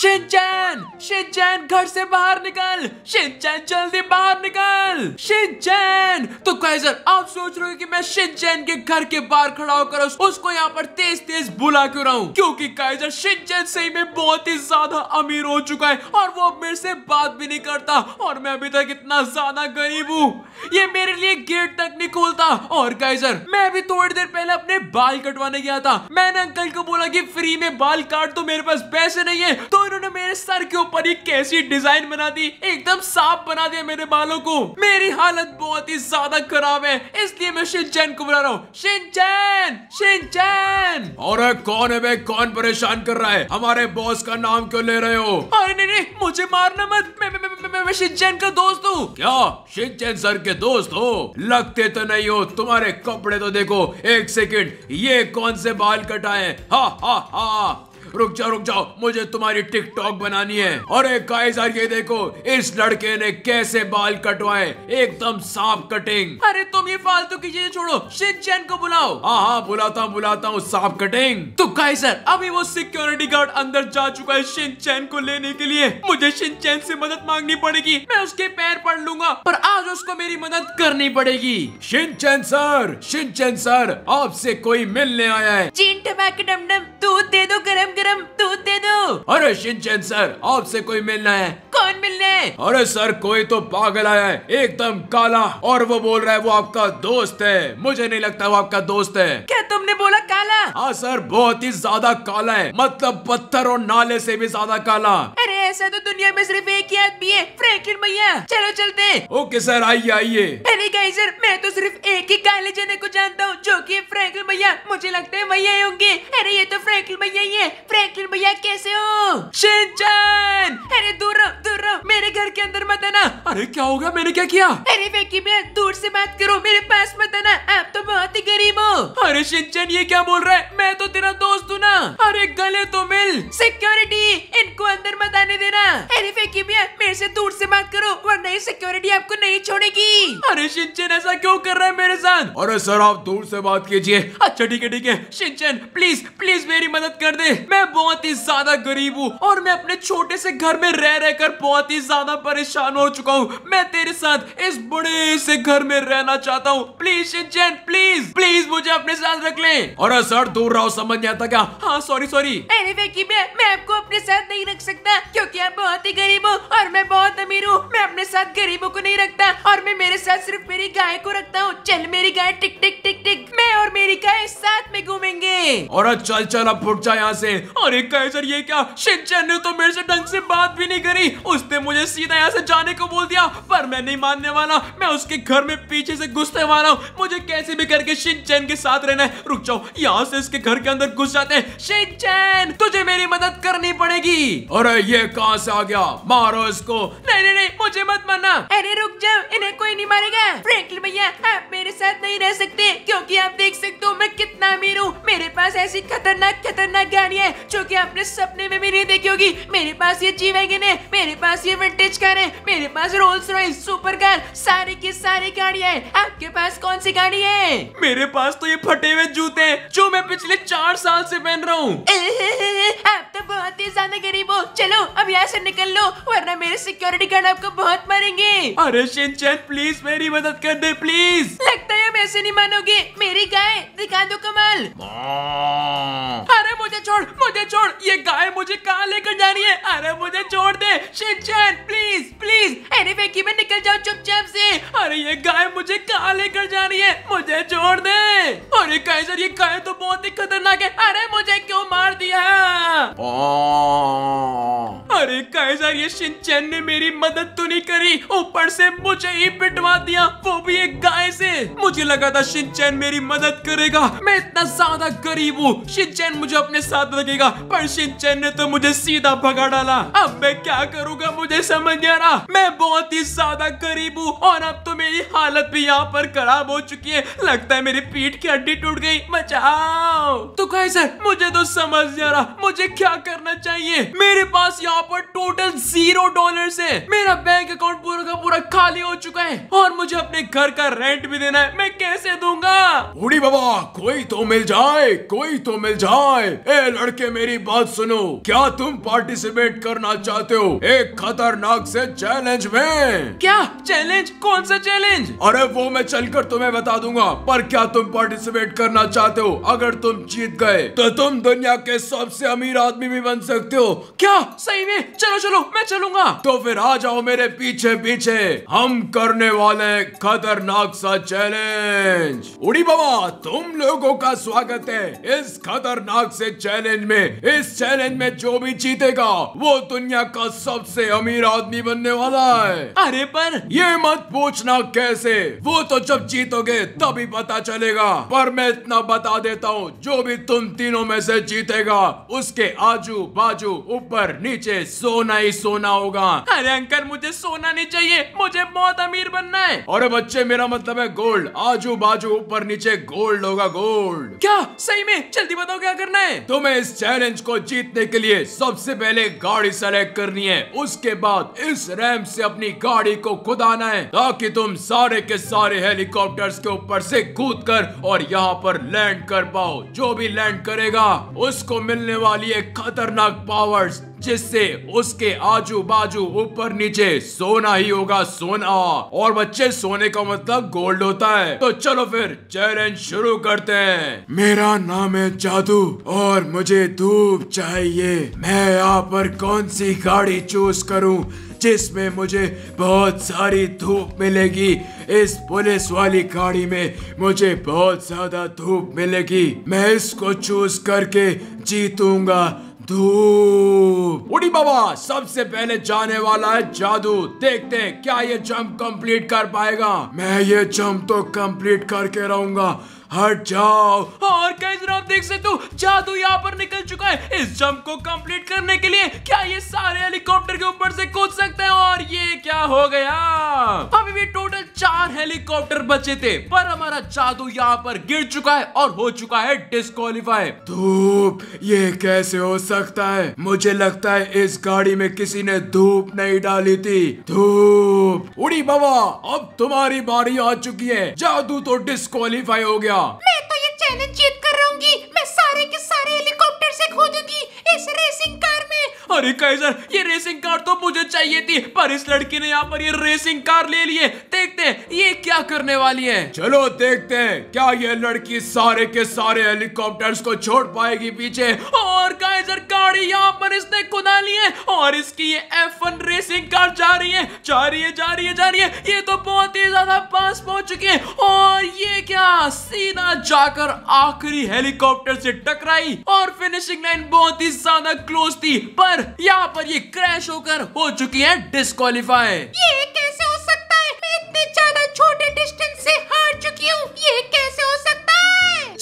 Shinchan Shinchan घर से बाहर निकल शिनचैन जल्दी बाहर निकल शिनचैन तो काइजर आप सोच रहे हो कि मैं शिनचैन के घर के बाहर खड़ा होकर उसको यहाँ पर तेज तेज बुला क्यों रहा हूँ क्योंकि काइजर शिनचैन सही में बहुत ही ज्यादा अमीर हो चुका है और वो अब मेरे से बात भी नहीं करता और मैं अभी तक इतना ज्यादा गरीब हूँ ये मेरे लिए गेट तक नहीं खोलता और कैजर मैं अभी थोड़ी देर पहले अपने बाल कटवाने गया था मैंने अंकल को बोला की फ्री में बाल काट तो मेरे पास पैसे नहीं है तो तो इन्होंने मेरे सर के ऊपर एक कैसी डिजाइन बना दी एकदम साफ बना दिया मेरे बालों को मेरी हालत बहुत ही ज्यादा खराब है इसलिए मैं शिनचैन को बुला रहा हूँ शिनचैन शिनचैन और कौन है भाई कौन परेशान कर रहा है हमारे बॉस का नाम क्यों ले रहे हो अरे नहीं नहीं मुझे मारना मत मैं मैं, मैं, मैं, मैं, मैं शिनचैन का दोस्त हूँ क्या शिनचैन सर के दोस्त हो लगते तो नहीं हो तुम्हारे कपड़े तो देखो एक सेकेंड ये कौन से बाल कटाए हा हा हा रुक जाओ रुक जाओ मुझे तुम्हारी टिकटॉक बनानी है अरे गाइस यार ये देखो इस लड़के ने कैसे बाल कटवाए एकदम साफ कटिंग अरे तुम ये फालतू की चीजें छोड़ो शिनचैन को बुलाओ हाँ हाँ बुलाता हूँ बुलाता हूँ साफ कटिंग तो गाइस सर अभी वो सिक्योरिटी गार्ड अंदर जा चुका है शिनचैन को लेने के लिए मुझे शिनचैन से मदद मांगनी पड़ेगी मैं उसके पैर पड़ लूंगा पर आज उसको मेरी मदद करनी पड़ेगी शिनचैन सर शिनचैन सर आपसे कोई मिलने आया है चिंट टमाके दूध दे दो गरम गरम गरम दूध दे दो अरे शिनचैन सर आपसे कोई मिलना है कौन मिलना है अरे सर कोई तो पागल आया है एकदम काला और वो बोल रहा है वो आपका दोस्त है मुझे नहीं लगता वो आपका दोस्त है क्या तुमने बोला काला हाँ सर बहुत ही ज्यादा काला है मतलब पत्थर और नाले से भी ज्यादा काला अरे ऐसा तो दुनिया में सिर्फ एक ही आदमी है फ्रैंकलिन भैया चलो चलते हैं ओके सर आइए आइए अरे गाई सर मैं तो सिर्फ एक ही काले जने को जानता हूँ जो कि फ्रैंकलिन भैया मुझे लगता है वही होंगे अरे ये तो फ्रैंकलिन भैया ही है फ्रैंकलिन भैया कैसे हो शिनचैन अरे दूर रहो दूर रहो मेरे घर के अंदर मत आना अरे क्या होगा मैंने क्या किया अरे वेकी भैया दूर से बात करो मेरे पास मत आना आप तो बहुत ही गरीब हो अरे शिनचैन ये क्या बोल रहा है मैं तो तेरा दोस्त हूँ ना अरे गले तो मिल security vender a Dani de मेरे से दूर से बात करो वरना ये सिक्योरिटी आपको नहीं छोड़ेगी अरे शिनचैन ऐसा क्यों कर रहा है मेरे साथ अरे सर आप दूर से बात कीजिए अच्छा ठीक है ठीक है शिनचैन प्लीज प्लीज मेरी मदद कर दे मैं बहुत ही ज्यादा गरीब हूँ और मैं अपने छोटे से घर में रह रहकर बहुत ही ज्यादा परेशान हो चुका हूँ मैं तेरे साथ इस बड़े से घर में रहना चाहता हूँ प्लीज शिनचैन प्लीज प्लीज मुझे अपने साथ रख ले और सर दूर रहो समझ नहीं आता क्या हाँ सॉरी सॉरी मैं, मैं आपको अपने साथ नहीं रख सकता क्योंकि आप बहुत ही गरीब हो और मैं मैं बहुत अमीर हूँ मैं अपने साथ गरीबों को नहीं रखता और मैं मेरे साथ सिर्फ मेरी गाय को रखता हूँ चल मेरी गाय टिक टिक टिक टिक मैं और मेरी गाय साथ में घूमेंगे और चल चल अब फुट जा यहाँ से और एक कैसर ये क्या शिक्षा ने तो मेरे से ढंग से बात भी नहीं करी उसने मुझे सीधा यहाँ से जाने को बोल दिया पर मैं नहीं मानने वाला मैं उसके घर में पीछे से घुसने वाला हूँ मुझे कैसे भी करके शिनचैन के साथ रहना है रुक जाओ यहाँ से इसके घर के अंदर घुस जाते हैं शिनचैन तुझे मेरी मदद करनी पड़ेगी और ये कहाँ से आ गया मारो इसको उसको नहीं नहीं नहीं मुझे मत मरना अरे रुक जाओ इन्हें कोई नहीं मारेगा फ्रैंकलिन भैया आप मेरे साथ नहीं रह सकते क्योंकि आप देख सकते हो मैं कितना अमीर हूँ मेरे पास ऐसी खतरनाक खतरनाक गाड़ी है जो कि आपने सपने में भी नहीं देखी होगी मेरे पास ये जी वैगन है मेरे पास ये विंटेज कार है मेरे पास रोल्स रॉयस सुपर कार सारी की सारी गाड़िया है आपके पास कौन सी गाड़ी है मेरे पास तो ये फटे हुए जूते है जो मैं पिछले चार साल ऐसी पहन रहा हूँ आप तो बहुत ही ज्यादा गरीब हो चलो अब यहाँ से निकल लो वरना मेरे सिक्योरिटी गार्ड आपको बहुत मरेंगे अरे प्लीज मेरी मदद कर दे प्लीज लगता है ऐसे नहीं नहीं मानोगे मेरी गाय दिखा दो कमाल अरे मुझे छोड़ मुझे छोड़ ये गाय मुझे कहाँ लेकर जा रही है अरे मुझे छोड़ दे शिनचैन प्लीज प्लीज अरे फेंकी में निकल जाओ चुपचाप से अरे ये गाय मुझे कहाँ लेकर जा रही है मुझे छोड़ दे अरे कैसर ये गाय तो बहुत ही खतरनाक है अरे मुझे क्यों मार दिया अरे कैसर ये शिनचैन ने मेरी मदद तो नहीं करी ऊपर से मुझे ही पिटवा दिया वो भी एक गाय से मुझे लगा ज्यादा शिनचैन मेरी मदद करेगा मैं इतना ज्यादा गरीब हूँ शिनचैन मुझे अपने साथ लगेगा पर शिनचैन ने तो मुझे सीधा भगा डाला अब मैं क्या करूँगा मुझे समझ आ रहा मैं बहुत ही ज्यादा गरीब हूँ और अब तो मेरी हालत भी यहाँ पर खराब हो चुकी है लगता है मेरी पीठ की हड्डी टूट गई बचाओ तो कहे सर मुझे तो समझ आ रहा मुझे क्या करना चाहिए मेरे पास यहाँ पर टोटल जीरो डॉलर है मेरा बैंक अकाउंट पूरा का पूरा खाली हो चुका है और मुझे अपने घर का रेंट भी देना है मैं कैसे कैसे दूंगा बूढ़ी बाबा कोई तो मिल जाए कोई तो मिल जाए ए लड़के मेरी बात सुनो क्या तुम पार्टिसिपेट करना चाहते हो एक खतरनाक से चैलेंज में क्या चैलेंज कौन सा चैलेंज अरे वो मैं चलकर तुम्हें बता दूंगा पर क्या तुम पार्टिसिपेट करना चाहते हो अगर तुम जीत गए तो तुम दुनिया के सबसे अमीर आदमी भी बन सकते हो क्या सही में चलो चलो मैं चलूंगा तो फिर आ जाओ मेरे पीछे पीछे हम करने वाले खतरनाक सा चैलेंज चैलेंज उड़ी बाबा तुम लोगों का स्वागत है इस खतरनाक से चैलेंज में इस चैलेंज में जो भी जीतेगा वो दुनिया का सबसे अमीर आदमी बनने वाला है अरे पर ये मत पूछना कैसे वो तो जब जीतोगे तभी पता चलेगा पर मैं इतना बता देता हूँ जो भी तुम तीनों में से जीतेगा उसके आजू बाजू ऊपर नीचे सोना ही सोना होगा अरे अंकल मुझे सोना नहीं चाहिए मुझे बहुत अमीर बनना है अरे बच्चे मेरा मतलब है गोल्ड आजू बाजू ऊपर नीचे गोल्ड होगा गोल्ड क्या सही में जल्दी बताओ क्या करना है तुम्हें इस चैलेंज को जीतने के लिए सबसे पहले गाड़ी सेलेक्ट करनी है उसके बाद इस रैम से अपनी गाड़ी को खुदाना है ताकि तुम सारे के सारे हेलीकॉप्टर्स के ऊपर से कूद कर और यहाँ पर लैंड कर पाओ जो भी लैंड करेगा उसको मिलने वाली है खतरनाक पावर्स जिससे उसके आजू बाजू ऊपर नीचे सोना ही होगा सोना और बच्चे सोने का मतलब गोल्ड होता है तो चलो फिर चैलेंज शुरू करते हैं मेरा नाम है जादू और मुझे धूप चाहिए मैं यहाँ पर कौन सी गाड़ी चूज करूँ जिसमें मुझे बहुत सारी धूप मिलेगी इस पुलिस वाली गाड़ी में मुझे बहुत ज्यादा धूप मिलेगी मैं इसको चूज करके जीतूंगा धूप उड़ी बाबा सबसे पहले जाने वाला है जादू देखते क्या ये जंप कंप्लीट कर पाएगा मैं ये जंप तो कंप्लीट करके रहूंगा हट जाओ और कैसे आप देख सकते हो जादू यहाँ पर निकल चुका है इस जंप को कंप्लीट करने के लिए क्या ये सारे हेलीकॉप्टर के ऊपर से कूद सकते हैं और ये क्या हो गया अभी भी टोटल चार हेलीकॉप्टर बचे थे पर हमारा जादू यहाँ पर गिर चुका है और हो चुका है डिस्कालीफाई धूप ये कैसे हो सकता है मुझे लगता है इस गाड़ी में किसी ने धूप नहीं डाली थी धूप उड़ी बाबा अब तुम्हारी बारी आ चुकी है जादू तो डिस्कालीफाई हो गया मैं तो ये चैलेंज जीत कर रहूंगी मैं सारे के सारे हेलीकॉप्टर से खोदूंगी इस रेसिंग कार में अरे काइजर ये रेसिंग कार तो मुझे चाहिए थी पर इस लड़की ने यहाँ पर ये रेसिंग कार ले लिए देखते हैं ये क्या करने वाली है चलो देखते हैं क्या ये लड़की सारे के सारे हेलीकॉप्टर्स को छोड़ पाएगी पीछे और काइजर गाड़ी यहाँ पर इसने कुदा ली है और इसकी ये एफ रेसिंग कार जा रही है जा रही है जा रही है जा रही है ये तो बहुत ही ज्यादा पास पहुंच चुके हैं और ये क्या सीधा जाकर आखिरी हेलीकॉप्टर से टकराई और फिनिशिंग लाइन बहुत ही ज्यादा क्लोज थी पर यहाँ पर ये क्रैश होकर हो चुकी है डिस्कालीफाई ये कैसे हो सकता है मैं इतने ज्यादा छोटे डिस्टेंस से हार चुकी हूँ ये कैसे हो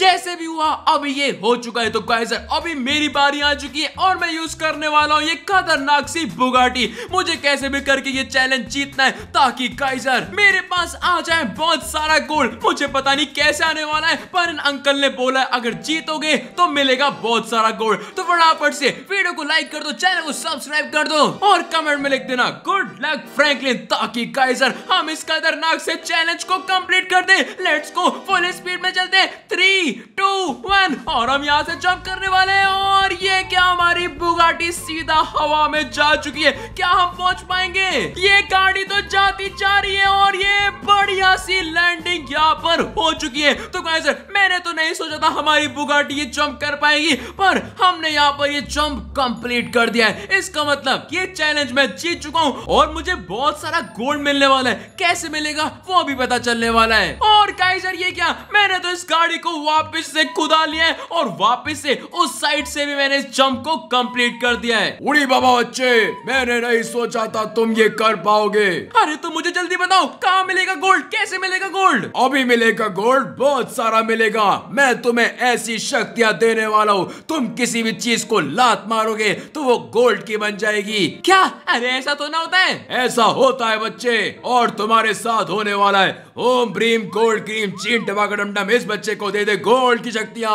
जैसे भी हुआ अब ये हो चुका है तो गाइजर अभी मेरी बारी आ चुकी है और मैं यूज करने वाला हूँ ये खतरनाक सी बुगाटी मुझे कैसे भी करके ये चैलेंज जीतना है ताकि गाइजर मेरे पास आ जाए बहुत सारा गोल्ड मुझे पता नहीं कैसे आने वाला है पर इन अंकल ने बोला अगर जीतोगे तो मिलेगा बहुत सारा गोल्ड तो फटाफट से वीडियो को लाइक कर दो चैनल को सब्सक्राइब कर दो और कमेंट में लिख देना गुड लक फ्रेंकलिन ताकि गाइजर हम इस खतरनाक से चैलेंज को कम्प्लीट कर दे लेट्स को फुल स्पीड में चलते थ्री टू वन और हम यहाँ से जंप करने वाले हैं और ये क्या हमारी बुगाटी सीधा हवा में जा चुकी है क्या हम पहुंच पाएंगे ये गाड़ी तो जाती जा रही है और ये बढ़िया सी लैंडिंग यहाँ पर हो चुकी है तो सर मैंने तो नहीं सोचा था हमारी बुगाटी ये जंप कर पाएगी पर हमने यहाँ पर ये जंप कंप्लीट कर दिया है इसका मतलब ये चैलेंज मैं जीत चुका हूँ और मुझे बहुत सारा गोल्ड मिलने वाला है कैसे मिलेगा वो भी पता चलने वाला है और गाइजर ये क्या मैंने तो इस गाड़ी को वापस वापस से कुदा लिया है और वापस से उस साइड से भी मैंने इस जंप को कंप्लीट कर दिया है उड़ी बाबा बच्चे मैंने नहीं सोचा था तुम ये कर पाओगे अरे तुम तो मुझे जल्दी बताओ कहाँ मिलेगा गोल्ड कैसे मिलेगा गोल्ड अभी मिलेगा गोल्ड बहुत सारा मिलेगा मैं तुम्हें ऐसी शक्तियाँ देने वाला हूँ तुम किसी भी चीज को लात मारोगे तो वो गोल्ड की बन जाएगी क्या अरे ऐसा तो ना होता है ऐसा होता है बच्चे और तुम्हारे साथ होने वाला है ओम ब्रीम गोल्ड क्रीम चीन टमाकर इस बच्चे को दे दे गोल्ड की शक्तियाँ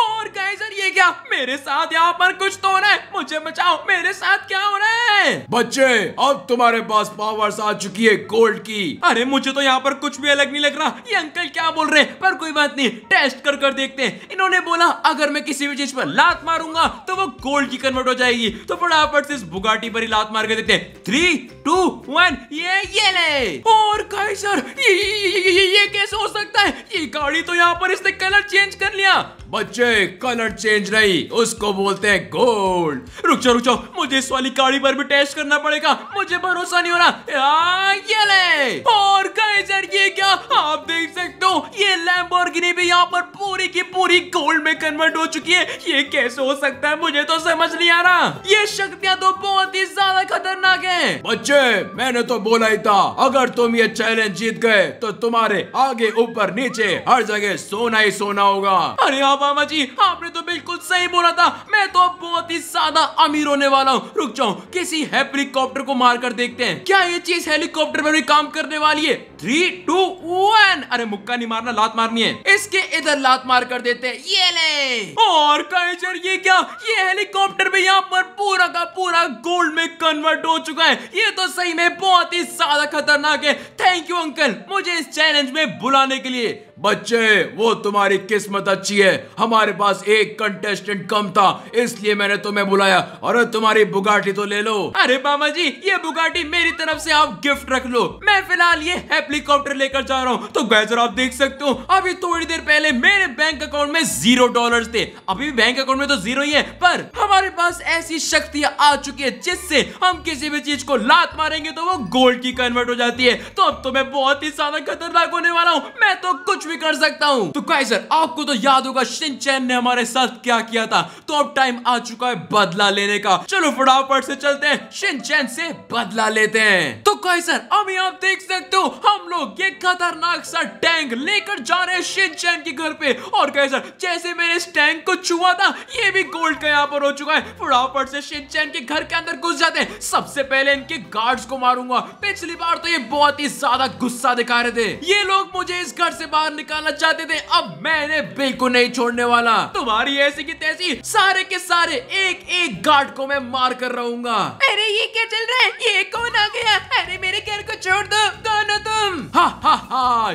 और गाइजर ये क्या मेरे साथ यहाँ पर कुछ तो हो रहा है मुझे बचाओ मेरे साथ क्या हो रहा है बच्चे अब तुम्हारे पास पावर्स आ चुकी है गोल्ड की अरे मुझे तो यहाँ पर कुछ भी अलग नहीं लग रहा ये अंकल क्या बोल रहे हैं पर कोई बात नहीं टेस्ट कर कर देखते हैं इन्होंने बोला अगर मैं किसी भी चीज पर लात मारूंगा तो वो गोल्ड की कन्वर्ट हो जाएगी तो फटाफट से इस बुगाटी पर ही लात मार के देते हैं थ्री टू वन ये ये ले और गाइजर ये ये, ये, ये, ये कैसे हो सकता है ये गाड़ी तो यहाँ पर इसने कलर चेंज कर लिया बच्चे कलर चेंज नहीं उसको बोलते हैं गोल्ड रुक जाओ रुक जाओ मुझे इस वाली गाड़ी पर भी टेस्ट करना पड़ेगा मुझे भरोसा नहीं हो रहा हाँ, ये ले और गाइजर ये क्या आप देख सकते हो ये लैम्बोर्गिनी भी यहाँ पर पूरी की पूरी गोल्ड में कन्वर्ट हो चुकी है ये कैसे हो सकता है मुझे तो समझ नहीं आ रहा ये शक्तियाँ तो बहुत ही ज्यादा खतरनाक है बच्चे मैंने तो बोला ही था अगर तुम ये चैलेंज जीत गए तो तुम्हारे आगे ऊपर नीचे हर जगह सोना ही सोना होगा अरे आप मामा जी आपने तो बिल्कुल सही बोला था मैं तो बहुत ही ज्यादा अमीर होने वाला हूँ रुक जाओ किसी हेलीकॉप्टर को मार कर देखते हैं क्या ये चीज हेलीकॉप्टर में भी काम करने वाली है थ्री टू वन अरे मुक्का नहीं मारना लात मारनी है इसके इधर लात मार कर देते हैं ये ले और काइजर ये क्या ये हेलीकॉप्टर भी यहाँ पर पूरा का पूरा गोल्ड में कन्वर्ट हो चुका है ये तो सही में बहुत ही ज्यादा खतरनाक है थैंक यू अंकल मुझे इस चैलेंज में बुलाने के लिए बच्चे वो तुम्हारी किस्मत अच्छी है हमारे पास एक कंटेस्टेंट कम था इसलिए मैंने तुम्हें बुलाया अरे तुम्हारी बुगाटी तो ले लो अरे मामा जी ये बुगाटी मेरी तरफ से आप गिफ्ट रख लो मैं फिलहाल ये हेलीकॉप्टर लेकर जा रहा हूँ तो गैजर आप देख सकते हो अभी थोड़ी देर पहले मेरे बैंक अकाउंट में जीरो डॉलर थे अभी भी बैंक अकाउंट में तो जीरो ही है पर हमारे पास ऐसी शक्तियां आ चुकी है जिससे हम किसी भी चीज को लात मारेंगे तो वो गोल्ड की कन्वर्ट हो जाती है तो अब तो मैं बहुत ही ज्यादा खतरनाक होने वाला हूँ मैं तो कुछ भी कर सकता हूँ तो काइजर आपको तो याद होगा सिंचैन ने हमारे साथ क्या किया था तो अब टाइम आ चुका है बदला लेने का चलो फटाफट से चलते हैं सिंचैन से बदला लेते हैं तो काइजर अभी आप देख सकते हो हम लोग ये खतरनाक सा टैंक लेकर जा रहे हैं सिंचैन के घर पे और काइजर जैसे मैंने इस टैंक को छुआ था ये भी गोल्ड का यहाँ पर हो चुका है फटाफट से सिंचैन के घर के अंदर घुस जाते हैं सबसे पहले इनके गार्ड्स को मारूंगा पिछली बार तो ये बहुत ही ज्यादा गुस्सा दिखा रहे थे ये लोग मुझे इस घर से बाहर बाहर निकालना चाहते थे अब मैंने बिल्कुल नहीं छोड़ने वाला तुम्हारी ऐसी की तैसी सारे के सारे एक एक गार्ड को मैं मार कर रहूंगा अरे ये क्या चल रहा है ये कौन आ गया अरे मेरे घर को छोड़ दो कौन हो तुम हा हा हा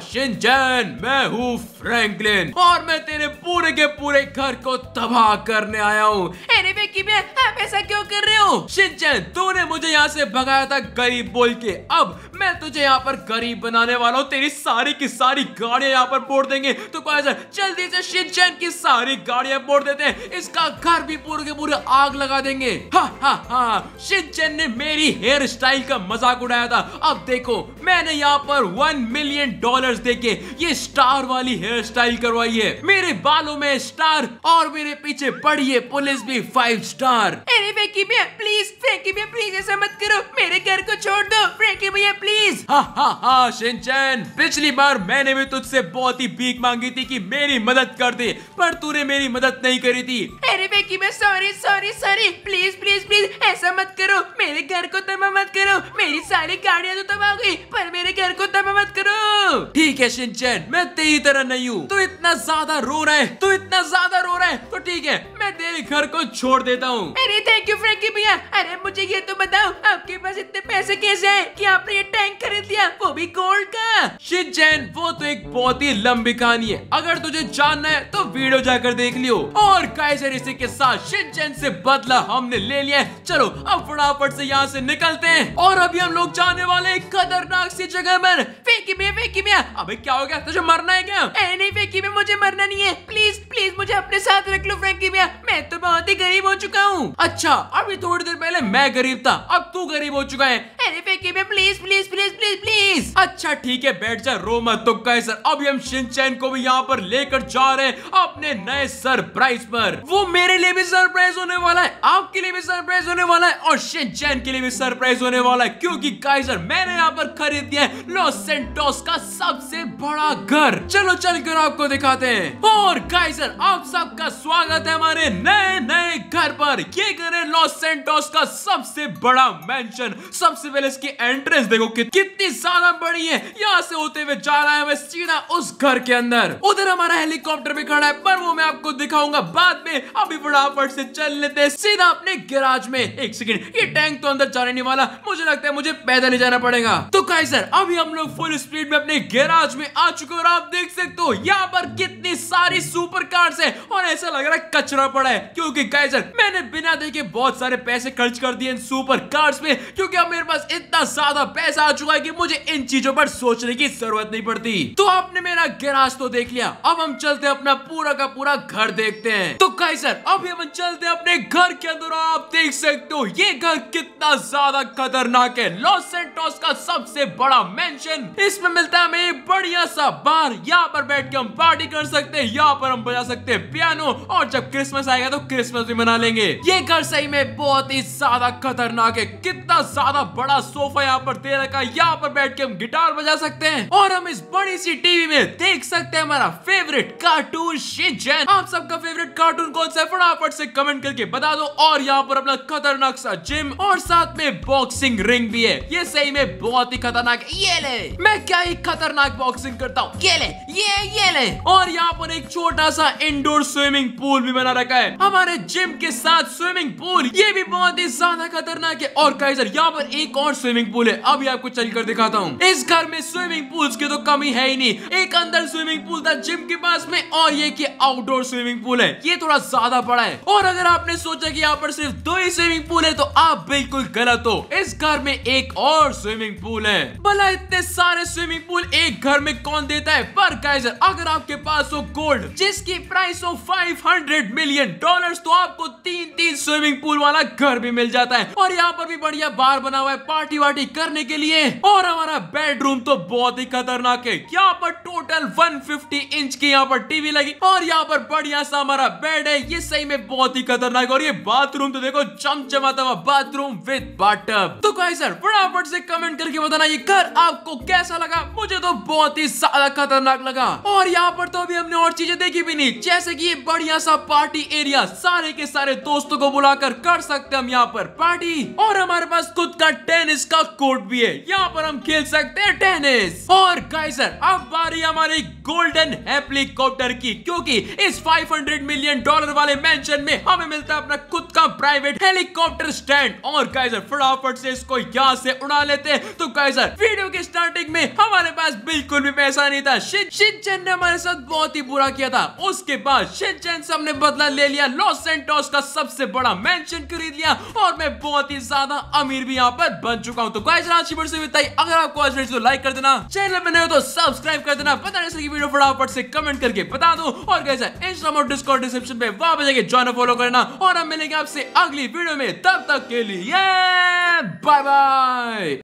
मैं हूँ फ्रैंकलिन और मैं तेरे पूरे के पूरे घर को तबाह करने आया हूँ अरे बेकी मैं आप ऐसा क्यों कर रहे हो सिंचन तूने मुझे यहाँ से भगाया था गरीब बोल के अब मैं तुझे यहाँ पर गरीब बनाने वाला हूँ तेरी सारी की सारी गाड़िया यहाँ यहाँ पर फोड़ देंगे तो सर जल्दी से शिनचैन की सारी गाड़ियां फोड़ देते हैं इसका घर भी पूरे के पूरे आग लगा देंगे हा हा हा शिनचैन ने मेरी हेयर स्टाइल का मजाक उड़ाया था अब देखो मैंने यहाँ पर वन मिलियन डॉलर दे के ये स्टार वाली हेयर स्टाइल करवाई है मेरे बालों में स्टार और मेरे पीछे पड़ी है पुलिस भी फाइव स्टार अरे फेंकी भैया प्लीज फेंकी भैया प्लीज ऐसा मत करो मेरे घर को छोड़ दो फेंकी भैया प्लीज हा हा हा शिनचैन पिछली बार मैंने भी तुझसे बहुत ही भीख मांगी थी कि मेरी मदद कर दे पर तूने मेरी मदद नहीं करी थी अरे बेकी मैं sorry sorry sorry please please please ऐसा मत करो मेरे घर को तबाह मत करो मेरी सारी गाड़ियाँ तो तबाह हो गई पर मेरे घर को तबाह मत करो ठीक है शिनचैन मैं तेरी तरह नहीं हूँ तू तो इतना ज्यादा रो रहा है तू तो इतना ज्यादा रो रहा है तो ठीक है मैं तेरे घर को छोड़ देता हूँ अरे थैंक यू फ्रेंकी भैया अरे मुझे ये तो बताओ आपके पास इतने पैसे कैसे हैं कि आपने ये टैंक खरीद लिया वो भी गोल्ड का शिट जैन वो तो एक बहुत ही लंबी कहानी है अगर तुझे जानना है तो वीडियो जाकर देख लियो और कैसे ऋषि के साथ शिट जैन से बदला हमने ले लिया चलो अब फटाफट से यहाँ से निकलते हैं और अभी हम लोग जाने वाले खतरनाक सी जगह पर फेंकी भैया फेंकी भैया अभी क्या हो गया तुझे मरना है क्या नहीं फेंकी भैया मुझे मरना नहीं है प्लीज प्लीज मुझे अपने साथ रख लो फ्रेंकी भैया मैं तो बहुत ही गरीब हो चुका हूँ अच्छा अभी थोड़ी देर पहले मैं गरीब था अब तू गरीब हो चुका है मेरे पे कीमे please please please please please अच्छा ठीक है बैठ जा रो मत तो गए सर अभी हम शिनचैन को भी यहाँ पर लेकर जा रहे हैं अपने नए सरप्राइज पर वो मेरे लिए भी सरप्राइज होने वाला है आपके लिए भी सरप्राइज होने वाला है और शिनचैन के लिए भी सरप्राइज होने वाला है क्योंकि काइजर मैंने यहाँ पर खरीद दिया है लॉस सेंटोस का सबसे बड़ा घर चलो चल कर आपको दिखाते हैं और काइजर आप सबका स्वागत है हमारे नए नए घर पर ये घर है लॉस सेंटोस का सबसे बड़ा मेंशन सबसे पैलेस की एंट्रेंस देखो कि, कितनी ज्यादा बड़ी है यहाँ से होते हुए जा रहा है सीधा उस घर के अंदर उधर हमारा हेलीकॉप्टर भी खड़ा है पर वो मैं आपको दिखाऊंगा बाद में अभी फटाफट से चल लेते हैं सीधा अपने गिराज में एक सेकेंड ये टैंक तो अंदर जाने नहीं वाला मुझे लगता है मुझे पैदल ही जाना पड़ेगा तो कहीं सर अभी हम लोग फुल स्पीड में अपने गैराज में आ चुके और आप देख सकते हो यहाँ पर कितनी सारी सुपर कार है और ऐसा लग रहा है कचरा पड़ा है क्योंकि गाइजर मैंने बिना देखे बहुत सारे पैसे खर्च कर दिए इन सुपर कार्स में क्योंकि अब मेरे पास इतना ज्यादा पैसा आ चुका है कि मुझे इन चीजों पर सोचने की जरूरत नहीं पड़ती तो आपने मेरा गैराज तो देख लिया अब हम चलते अपना पूरा का पूरा घर देखते हैं तो कई सर अब हम चलते अपने घर के अंदर आप देख सकते हो ये घर कितना ज्यादा खतरनाक है लॉस सेंटोस का सबसे बड़ा मैंशन इसमें मिलता है हमें बढ़िया सा बार यहाँ पर बैठ के हम पार्टी कर सकते हैं यहाँ पर हम बजा सकते हैं पियानो और जब क्रिसमस आएगा तो क्रिसमस भी मना लेंगे ये घर सही में बहुत ही ज्यादा खतरनाक है कितना ज्यादा बड़ा बड़ा सोफा यहाँ पर दे रखा है यहाँ पर बैठ के हम गिटार बजा सकते हैं और हम इस बड़ी सी टीवी में देख सकते हैं हमारा फेवरेट कार्टून शिंचन आप सबका फेवरेट कार्टून कौन सा है फटाफट से कमेंट करके बता दो और यहाँ पर अपना खतरनाक सा जिम और साथ में बॉक्सिंग रिंग भी है ये सही में बहुत ही खतरनाक ये ले मैं क्या ही खतरनाक बॉक्सिंग करता हूँ ये ले ये ये ले और यहाँ पर एक छोटा सा इंडोर स्विमिंग पूल भी बना रखा है हमारे जिम के साथ स्विमिंग पूल ये भी बहुत ही ज्यादा खतरनाक है और कहीं सर यहाँ पर एक और स्विमिंग पूल है अभी आपको चल कर दिखाता हूँ इस घर में स्विमिंग पूल की तो कमी है ही नहीं एक अंदर स्विमिंग पूल था जिम के पास में और ये की आउटडोर स्विमिंग पूल है ये थोड़ा ज्यादा बड़ा है और अगर आपने सोचा की यहाँ पर सिर्फ दो ही स्विमिंग पूल है तो आप बिल्कुल गलत हो इस घर में एक और स्विमिंग पूल है भला इतने सारे स्विमिंग पूल एक घर में कौन देता है पर गाइजर अगर आपके पास हो गोल्ड जिसकी प्राइस हो 500 मिलियन डॉलर्स तो आपको तीन तीन स्विमिंग पूल वाला घर भी मिल जाता है और यहाँ पर भी बढ़िया बार बना हुआ है पार्टी वार्टी करने के लिए और हमारा बेडरूम तो बहुत ही खतरनाक है यहाँ पर टोटल 150 इंच की यहाँ पर टीवी लगी और यहाँ पर बढ़िया सा हमारा बेड है ये सही में बहुत ही खतरनाक और ये बाथरूम तो देखो चमचमाता हुआ बाथरूम विद बाथटब तो गाइस सर फटाफट से कमेंट करके बताना ये घर आपको कैसा लगा मुझे तो बहुत ही ज्यादा खतरनाक लगा और यहाँ पर तो अभी हमने और चीजें देखी भी नहीं जैसे की बढ़िया सा पार्टी एरिया सारे के सारे दोस्तों को बुलाकर कर सकते हम यहाँ पर पार्टी और हमारे पास खुद का टेनिस का कोर्ट भी है यहाँ पर हम खेल सकते हैं टेनिस और गाइसर अब बारी हमारी गोल्डन हेलीकॉप्टर की क्योंकि इस 500 मिलियन डॉलर वाले मेंशन में हमें मिलता है अपना खुद का प्राइवेट हेलीकॉप्टर स्टैंड और गाइजर फटाफट से इसको यहाँ से उड़ा लेते हैं तो गाइजर वीडियो की स्टार्टिंग में हमारे पास बिल्कुल भी पैसा नहीं था शिनचैन ने हमारे साथ बहुत ही बुरा किया था उसके बाद शिनचैन से हमने बदला ले लिया लॉस सेंटोस का सबसे बड़ा मैं खरीद लिया और मैं बहुत ही ज्यादा अमीर भी यहाँ पर बन चुका हूँ तो गाइस से अगर आपको आज तो लाइक कर देना चैनल में नए हो तो सब्सक्राइब कर देना पता नहीं की वीडियो फटाफट से कमेंट करके बता दो और कैसा इंस्टाग्राम और डिस्कॉर्ड डिस्क्रिप्शन में वहां पर जाकर ज्वाइन फॉलो करना और हम मिलेंगे आपसे अगली वीडियो में तब तक के लिए बाय बाय